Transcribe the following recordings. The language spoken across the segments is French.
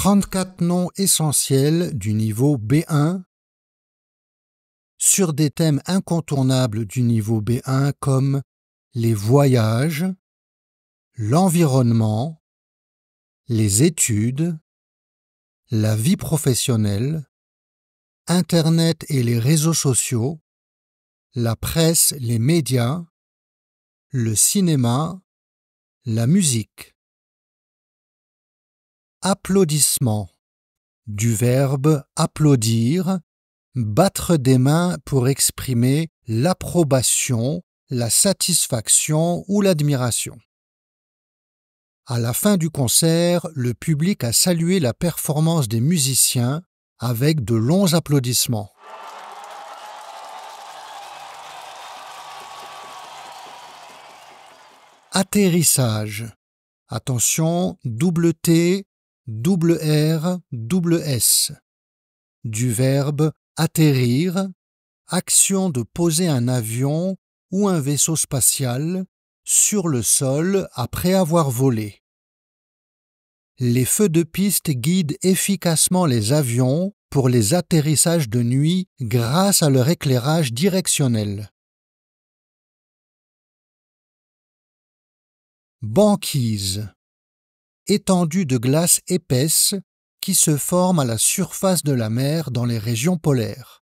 34 noms essentiels du niveau B1 sur des thèmes incontournables du niveau B1 comme les voyages, l'environnement, les études, la vie professionnelle, Internet et les réseaux sociaux, la presse, les médias, le cinéma, la musique. Applaudissement. Du verbe applaudir, battre des mains pour exprimer l'approbation, la satisfaction ou l'admiration. À la fin du concert, le public a salué la performance des musiciens avec de longs applaudissements. Atterrissage. Attention, double T, double S. Du verbe atterrir, action de poser un avion ou un vaisseau spatial sur le sol après avoir volé. Les feux de piste guident efficacement les avions pour les atterrissages de nuit grâce à leur éclairage directionnel. Banquise étendue de glace épaisse qui se forme à la surface de la mer dans les régions polaires.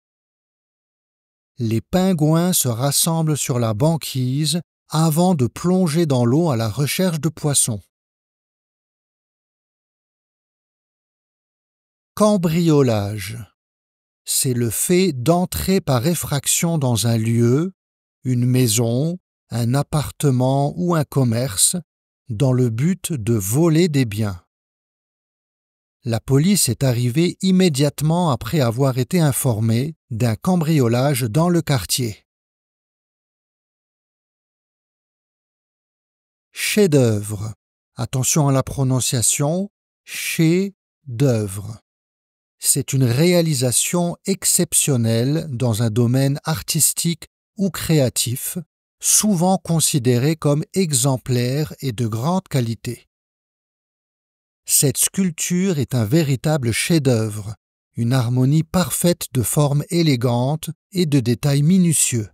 Les pingouins se rassemblent sur la banquise avant de plonger dans l'eau à la recherche de poissons. Cambriolage. C'est le fait d'entrer par effraction dans un lieu, une maison, un appartement ou un commerce, dans le but de voler des biens. La police est arrivée immédiatement après avoir été informée d'un cambriolage dans le quartier. Chef-d'œuvre. Attention à la prononciation. Chef-d'œuvre. C'est une réalisation exceptionnelle dans un domaine artistique ou créatif souvent considéré comme exemplaire et de grande qualité. Cette sculpture est un véritable chef-d'œuvre, une harmonie parfaite de formes élégantes et de détails minutieux.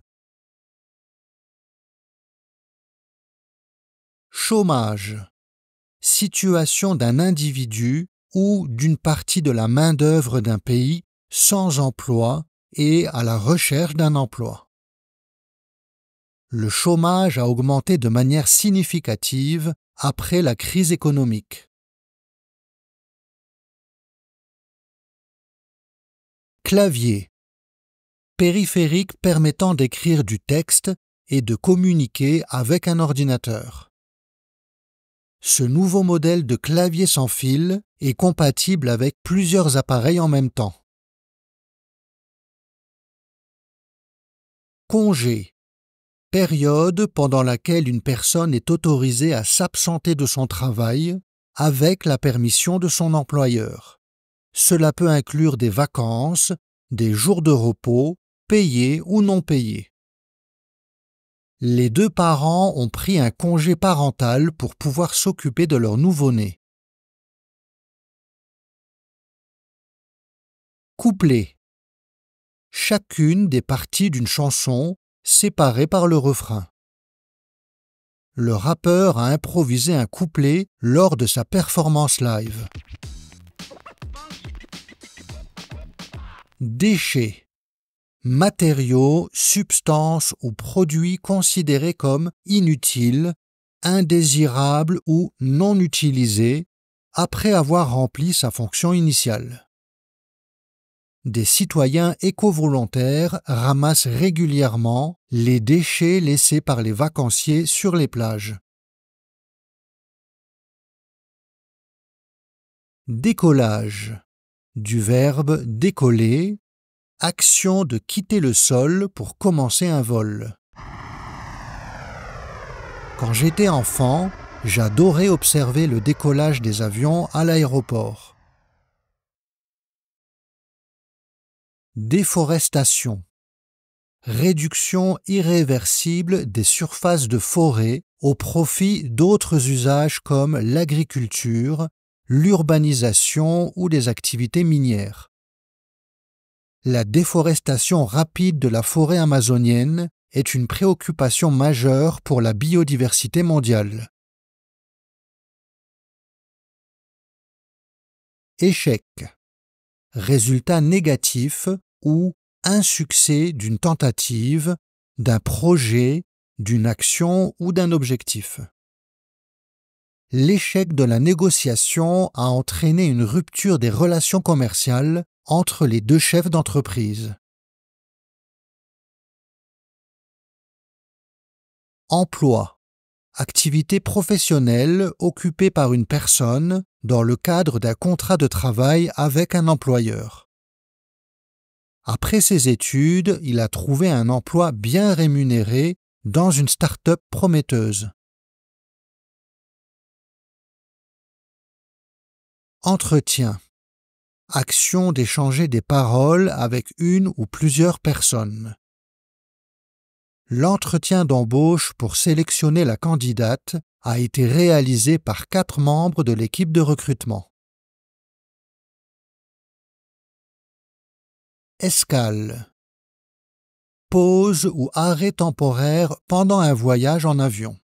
Chômage. Situation d'un individu ou d'une partie de la main-d'œuvre d'un pays sans emploi et à la recherche d'un emploi le chômage a augmenté de manière significative après la crise économique. Clavier. Périphérique permettant d'écrire du texte et de communiquer avec un ordinateur. Ce nouveau modèle de clavier sans fil est compatible avec plusieurs appareils en même temps. Congé période pendant laquelle une personne est autorisée à s'absenter de son travail avec la permission de son employeur. Cela peut inclure des vacances, des jours de repos, payés ou non payés. Les deux parents ont pris un congé parental pour pouvoir s'occuper de leur nouveau-né. Couplé. Chacune des parties d'une chanson Séparé par le refrain. Le rappeur a improvisé un couplet lors de sa performance live. Déchets matériaux, substances ou produits considérés comme inutiles, indésirables ou non utilisés après avoir rempli sa fonction initiale des citoyens éco-volontaires ramassent régulièrement les déchets laissés par les vacanciers sur les plages. Décollage du verbe décoller, action de quitter le sol pour commencer un vol. Quand j'étais enfant, j'adorais observer le décollage des avions à l'aéroport. déforestation, réduction irréversible des surfaces de forêt au profit d'autres usages comme l'agriculture, l'urbanisation ou des activités minières. La déforestation rapide de la forêt amazonienne est une préoccupation majeure pour la biodiversité mondiale. Échec. Résultat négatif ou un succès d'une tentative, d'un projet, d'une action ou d'un objectif. L'échec de la négociation a entraîné une rupture des relations commerciales entre les deux chefs d'entreprise. Emploi. Activité professionnelle occupée par une personne dans le cadre d'un contrat de travail avec un employeur. Après ses études, il a trouvé un emploi bien rémunéré dans une start-up prometteuse. Entretien. Action d'échanger des paroles avec une ou plusieurs personnes. L'entretien d'embauche pour sélectionner la candidate a été réalisé par quatre membres de l'équipe de recrutement. Escale. Pause ou arrêt temporaire pendant un voyage en avion.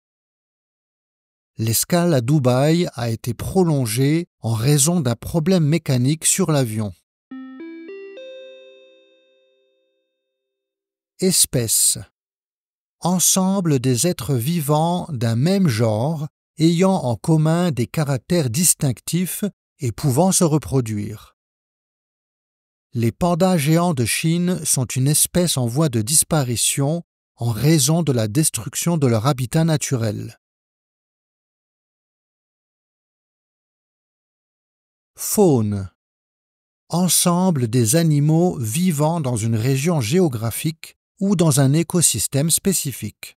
L'escale à Dubaï a été prolongée en raison d'un problème mécanique sur l'avion. Espèce. Ensemble des êtres vivants d'un même genre, ayant en commun des caractères distinctifs et pouvant se reproduire. Les pandas géants de Chine sont une espèce en voie de disparition en raison de la destruction de leur habitat naturel. Faune Ensemble des animaux vivant dans une région géographique ou dans un écosystème spécifique.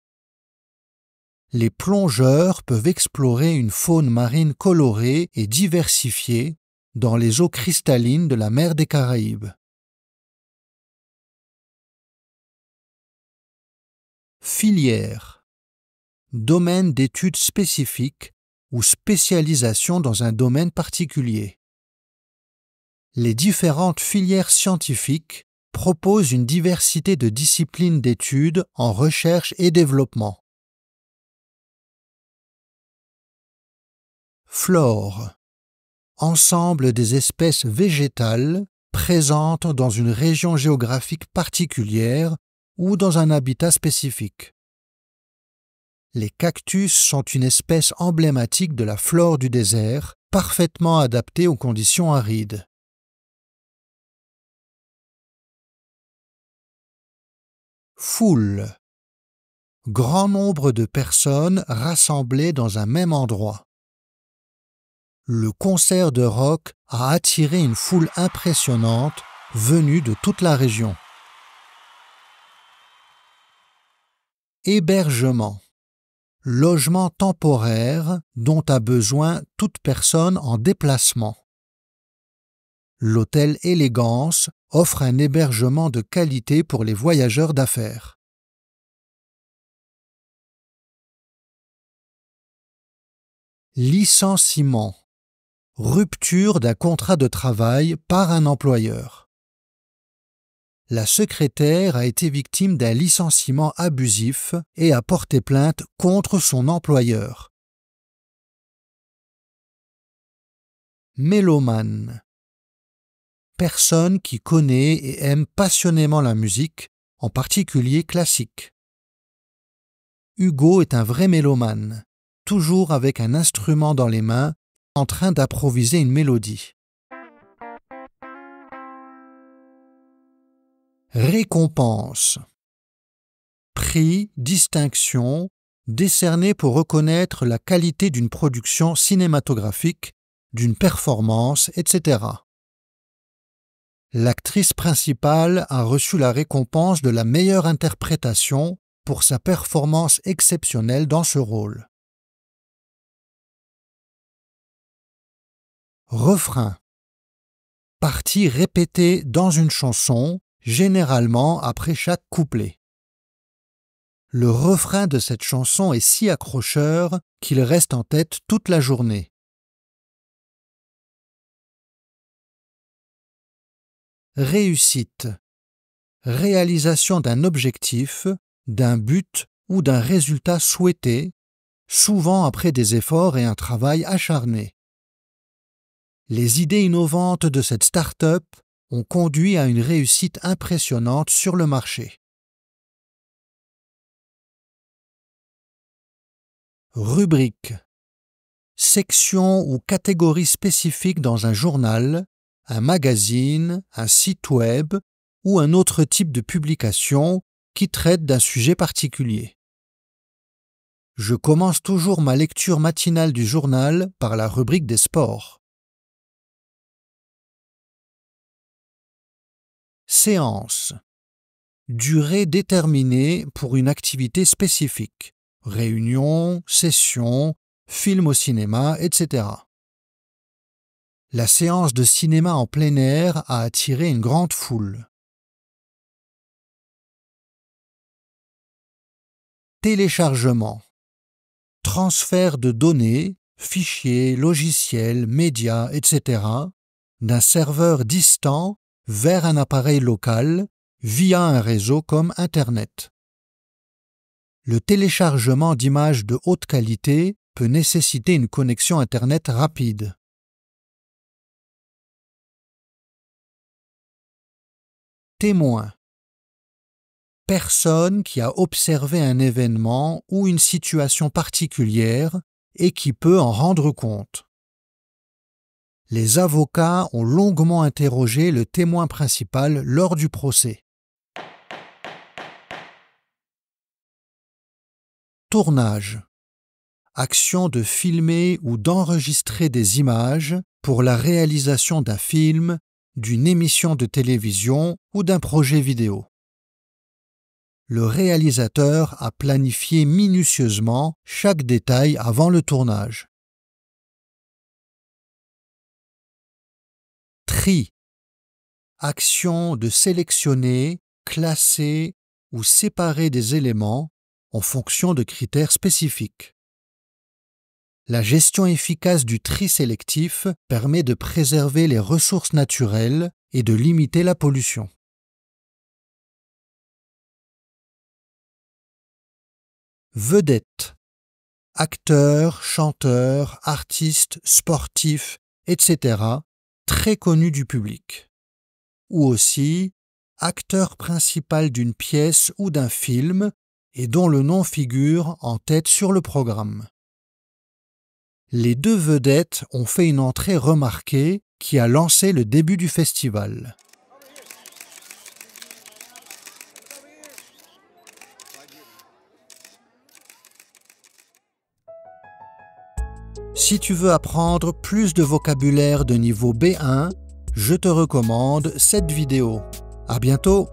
Les plongeurs peuvent explorer une faune marine colorée et diversifiée dans les eaux cristallines de la mer des Caraïbes. Filière. Domaine d'études spécifiques ou spécialisation dans un domaine particulier. Les différentes filières scientifiques proposent une diversité de disciplines d'études en recherche et développement. Flore ensemble des espèces végétales présentes dans une région géographique particulière ou dans un habitat spécifique. Les cactus sont une espèce emblématique de la flore du désert, parfaitement adaptée aux conditions arides. Foule. Grand nombre de personnes rassemblées dans un même endroit le concert de rock a attiré une foule impressionnante venue de toute la région. Hébergement. Logement temporaire dont a besoin toute personne en déplacement. L'hôtel Élégance offre un hébergement de qualité pour les voyageurs d'affaires. Licenciement Rupture d'un contrat de travail par un employeur. La secrétaire a été victime d'un licenciement abusif et a porté plainte contre son employeur. Mélomane. Personne qui connaît et aime passionnément la musique, en particulier classique. Hugo est un vrai mélomane, toujours avec un instrument dans les mains en train d'improviser une mélodie. Récompense. Prix, distinction, décerné pour reconnaître la qualité d'une production cinématographique, d'une performance, etc. L'actrice principale a reçu la récompense de la meilleure interprétation pour sa performance exceptionnelle dans ce rôle. refrain. Partie répétée dans une chanson, généralement après chaque couplet. Le refrain de cette chanson est si accrocheur qu'il reste en tête toute la journée. Réussite. Réalisation d'un objectif, d'un but ou d'un résultat souhaité, souvent après des efforts et un travail acharné. Les idées innovantes de cette start-up ont conduit à une réussite impressionnante sur le marché. Rubrique Section ou catégorie spécifique dans un journal, un magazine, un site web ou un autre type de publication qui traite d'un sujet particulier. Je commence toujours ma lecture matinale du journal par la rubrique des sports. Séance. Durée déterminée pour une activité spécifique. Réunion, session, film au cinéma, etc. La séance de cinéma en plein air a attiré une grande foule. Téléchargement. Transfert de données, fichiers, logiciels, médias, etc. d'un serveur distant vers un appareil local via un réseau comme Internet. Le téléchargement d'images de haute qualité peut nécessiter une connexion Internet rapide. Témoin personne qui a observé un événement ou une situation particulière et qui peut en rendre compte les avocats ont longuement interrogé le témoin principal lors du procès. Tournage. Action de filmer ou d'enregistrer des images pour la réalisation d'un film, d'une émission de télévision ou d'un projet vidéo. Le réalisateur a planifié minutieusement chaque détail avant le tournage. tri. Action de sélectionner, classer ou séparer des éléments en fonction de critères spécifiques. La gestion efficace du tri sélectif permet de préserver les ressources naturelles et de limiter la pollution. Vedette acteur, chanteur, artiste, sportif, etc., très connu du public, ou aussi acteur principal d'une pièce ou d'un film et dont le nom figure en tête sur le programme. Les deux vedettes ont fait une entrée remarquée qui a lancé le début du festival. Si tu veux apprendre plus de vocabulaire de niveau B1, je te recommande cette vidéo. À bientôt